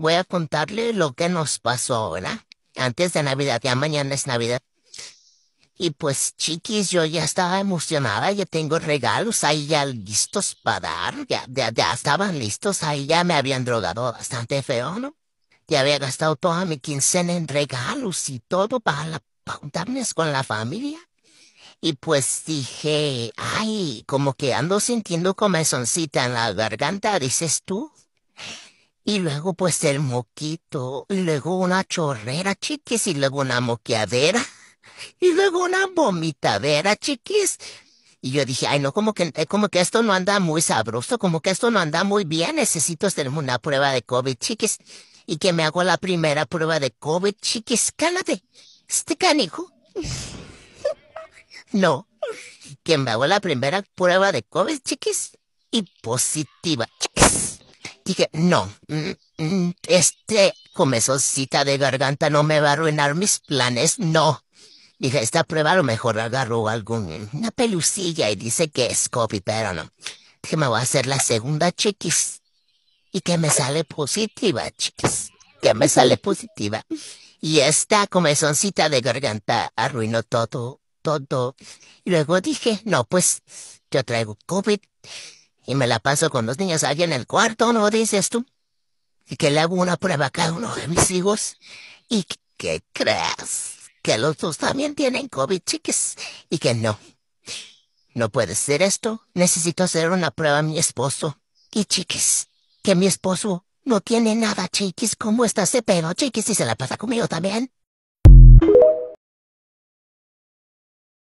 voy a contarle lo que nos pasó ahora, antes de Navidad, ya mañana es Navidad. Y pues, chiquis, yo ya estaba emocionada, ya tengo regalos ahí ya listos para dar, ya, ya, estaban listos, ahí ya me habían drogado bastante feo, ¿no? Ya había gastado toda mi quincena en regalos y todo para, la, para con la familia. Y pues dije, ay, como que ando sintiendo comezoncita en la garganta, dices tú. Y luego pues el moquito, y luego una chorrera, chiquis, y luego una moqueadera, y luego una vomitadera, chiquis. Y yo dije, ay no, como que, eh, como que esto no anda muy sabroso, como que esto no anda muy bien, necesito hacer una prueba de COVID, chiquis. Y que me hago la primera prueba de COVID, chiquis, cálate, este canijo. No, que me hago la primera prueba de COVID, chiquis, y positiva, dije, no, mm, mm, este comezoncita de garganta no me va a arruinar mis planes, no. Dije, esta prueba a lo mejor agarró alguna pelucilla y dice que es COVID, pero no. Dije, me voy a hacer la segunda, chiquis. Y que me sale positiva, chiquis. Que me sale positiva. Y esta comezoncita de garganta arruinó todo, todo. Y luego dije, no, pues yo traigo COVID y me la paso con los niños allá en el cuarto, ¿no dices tú? Y que le hago una prueba a cada uno de mis hijos y que creas que los dos también tienen COVID, chiques, y que no. No puede ser esto. Necesito hacer una prueba a mi esposo. Y chiques, que mi esposo no tiene nada, chiquis. ¿Cómo está ese pedo, chiquis? Y se la pasa conmigo también.